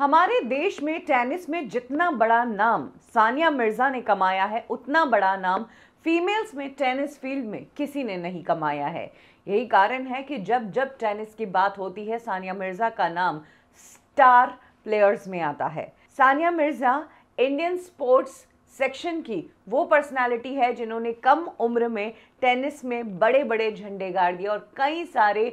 हमारे देश में टेनिस में जितना बड़ा नाम सानिया मिर्ज़ा ने कमाया है उतना बड़ा नाम फीमेल्स में टेनिस फील्ड में किसी ने नहीं कमाया है यही कारण है कि जब जब टेनिस की बात होती है सानिया मिर्ज़ा का नाम स्टार प्लेयर्स में आता है Sania Mirza Indian sports section की वो पर्सनालिटी है जिन्होंने कम उम्र में टेनिस में बड़े बड़े झंडे गाड़ दिए और कई सारे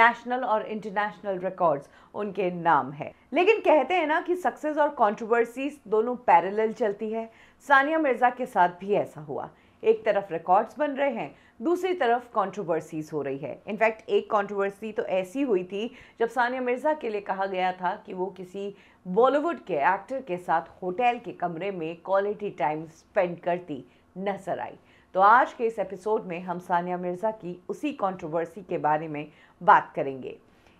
नेशनल और इंटरनेशनल रिकॉर्ड्स उनके नाम है लेकिन कहते हैं ना कि सक्सेस और कंट्रोवर्सीज दोनों पैरेलल चलती है सानिया मिर्ज़ा के साथ भी ऐसा हुआ एक तरफ रिकॉर्ड्स बन रहे हैं दूसरी तरफ कंट्रोवर्सीज हो रही है इनफैक्ट एक कंट्रोवर्सी तो ऐसी हुई थी जब सानिया मिर्ज़ा के लिए कहा गया था कि वो किसी बॉलीवुड के एक्टर के साथ होटल के कमरे में क्वालिटी टाइम स्पेंड करती नजर आई तो आज के इस एपिसोड में हम सानिया मिर्ज़ा की उसी कंट्रोवर्सी के बारे में बात करेंगे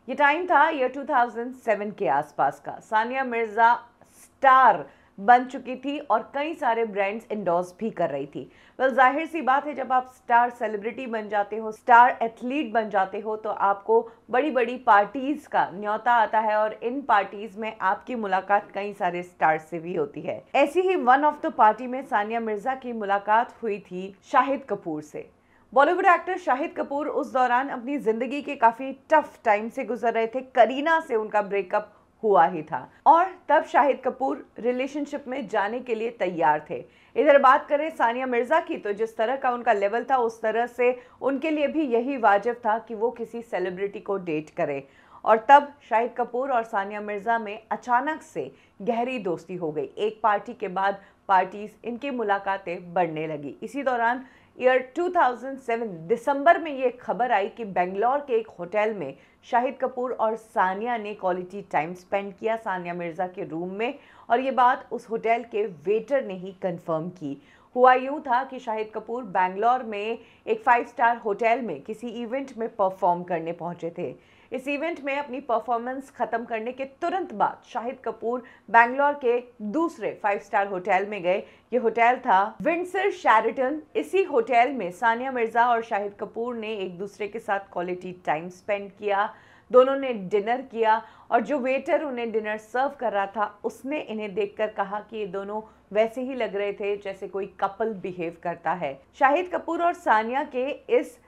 ये टाइम था ईयर 2007 के आसपास का सानिया मिर्ज़ा स्टार बन चुकी थी और कई सारे ब्रांड्स इंडोर्स भी कर रही थी वेल जाहिर सी बात है जब आप स्टार सेलिब्रिटी बन जाते हो स्टार एथलीट बन जाते हो तो आपको बड़ी बड़ी पार्टीज़ का न्योता आता है और इन पार्टीज़ में आपकी मुलाकात कई सारे स्टार से भी होती है ऐसी ही वन ऑफ द पार्टी में सानिया मिर्जा की मुलाकात हुई थी शाहिद कपूर से बॉलीवुड एक्टर शाहिद कपूर उस दौरान अपनी ज़िंदगी के काफ़ी टफ टाइम से गुजर रहे थे करीना से उनका ब्रेकअप हुआ ही था और तब शाहिद कपूर रिलेशनशिप में जाने के लिए तैयार थे इधर बात करें सानिया मिर्ज़ा की तो जिस तरह का उनका लेवल था उस तरह से उनके लिए भी यही वाजिब था कि वो किसी सेलिब्रिटी को डेट करे और तब शाहिद कपूर और सानिया मिर्ज़ा में अचानक से गहरी दोस्ती हो गई एक पार्टी के बाद पार्टीज इनकी मुलाकातें बढ़ने लगी इसी दौरान ईयर 2007 दिसंबर में ये खबर आई कि बेंगलोर के एक होटल में शाहिद कपूर और सानिया ने क्वालिटी टाइम स्पेंड किया सानिया मिर्ज़ा के रूम में और ये बात उस होटल के वेटर ने ही कंफर्म की हुआ यूँ था कि शाहिद कपूर बेंगलोर में एक फाइव स्टार होटल में किसी इवेंट में परफॉर्म करने पहुँचे थे इस इवेंट में अपनी परफॉर्मेंस खत्म करने के तुरंत बाद शाहिद कपूर बैंगलोर के दूसरे फाइव स्टार होटल में गए ये होटल था विंडसर शैरिटन इसी होटल में सानिया मिर्ज़ा और शाहिद कपूर ने एक दूसरे के साथ क्वालिटी टाइम स्पेंड किया दोनों ने डिनर किया और जो वेटर उन्हें डिनर सर्व कर रहा था उसने इन्हें देखकर कहा कि ये दोनों वैसे ही लग रहे थे जैसे कोई कपल बिहेव करता है शाहिद कपूर और सानिया के इस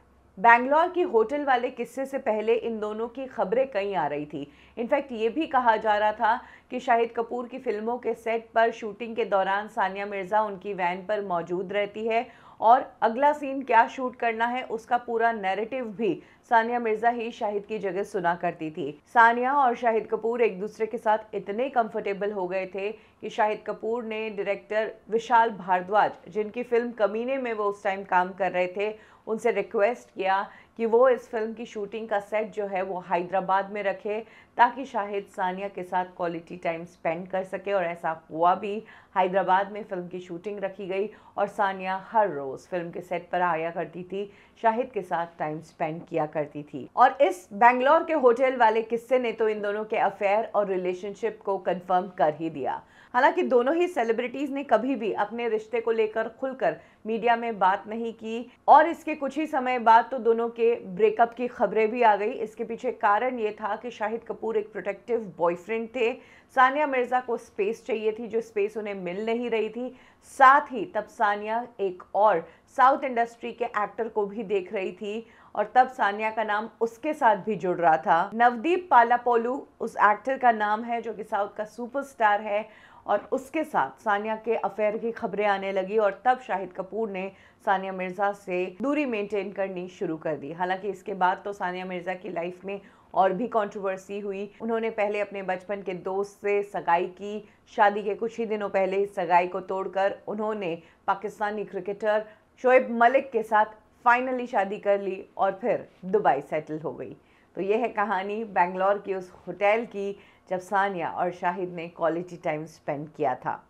बैंगलोर की होटल वाले किस्से से पहले इन दोनों की खबरें कई आ रही थी इनफैक्ट ये भी कहा जा रहा था कि शाहिद कपूर की फिल्मों के सेट पर शूटिंग के दौरान सानिया मिर्ज़ा उनकी वैन पर मौजूद रहती है और अगला सीन क्या शूट करना है उसका पूरा नैरेटिव भी सानिया मिर्ज़ा ही शाहिद की जगह सुना करती थी सानिया और शाहिद कपूर एक दूसरे के साथ इतने कंफर्टेबल हो गए थे कि शाहिद कपूर ने डायरेक्टर विशाल भारद्वाज जिनकी फिल्म कमीने में वो उस टाइम काम कर रहे थे उनसे रिक्वेस्ट किया कि वो इस फिल्म की शूटिंग का सेट जो है वो हैदराबाद में रखे ताकि शाहिद सानिया के साथ क्वालिटी टाइम स्पेंड कर सके और ऐसा हुआ भी हैदराबाद में फ़िल्म की शूटिंग रखी गई और सानिया हर रोज़ फिल्म के सेट पर आया करती थी शाहिद के साथ टाइम स्पेंड किया करती थी और इस बेंगलोर के होटल वाले किस्से ने तो इन दोनों के अफेयर और रिलेशनशिप को कन्फर्म कर ही दिया हालांकि दोनों ही सेलिब्रिटीज़ ने कभी भी अपने रिश्ते को लेकर खुलकर मीडिया में बात नहीं की और इसके कुछ ही समय बाद तो दोनों के ब्रेकअप की खबरें भी आ गई इसके पीछे कारण ये था कि शाहिद कपूर एक प्रोटेक्टिव बॉयफ्रेंड थे सानिया मिर्ज़ा को स्पेस चाहिए थी जो स्पेस उन्हें मिल नहीं रही थी साथ ही तब सानिया एक और साउथ इंडस्ट्री के एक्टर को भी देख रही थी और तब सानिया का नाम उसके साथ भी जुड़ रहा था नवदीप पालापोलू उस एक्टर का नाम है जो कि साउथ का सुपरस्टार है और उसके साथ सानिया के अफेयर की खबरें आने लगी और तब शाहिद कपूर ने सानिया मिर्ज़ा से दूरी मेंटेन करनी शुरू कर दी हालांकि इसके बाद तो सानिया मिर्ज़ा की लाइफ में और भी कंट्रोवर्सी हुई उन्होंने पहले अपने बचपन के दोस्त से सगाई की शादी के कुछ ही दिनों पहले सगाई को तोड़कर उन्होंने पाकिस्तानी क्रिकेटर शोएब मलिक के साथ फाइनली शादी कर ली और फिर दुबई सेटल हो गई तो ये है कहानी बेंगलोर के उस होटल की जब सानिया और शाहिद ने क्वालिटी टाइम स्पेंड किया था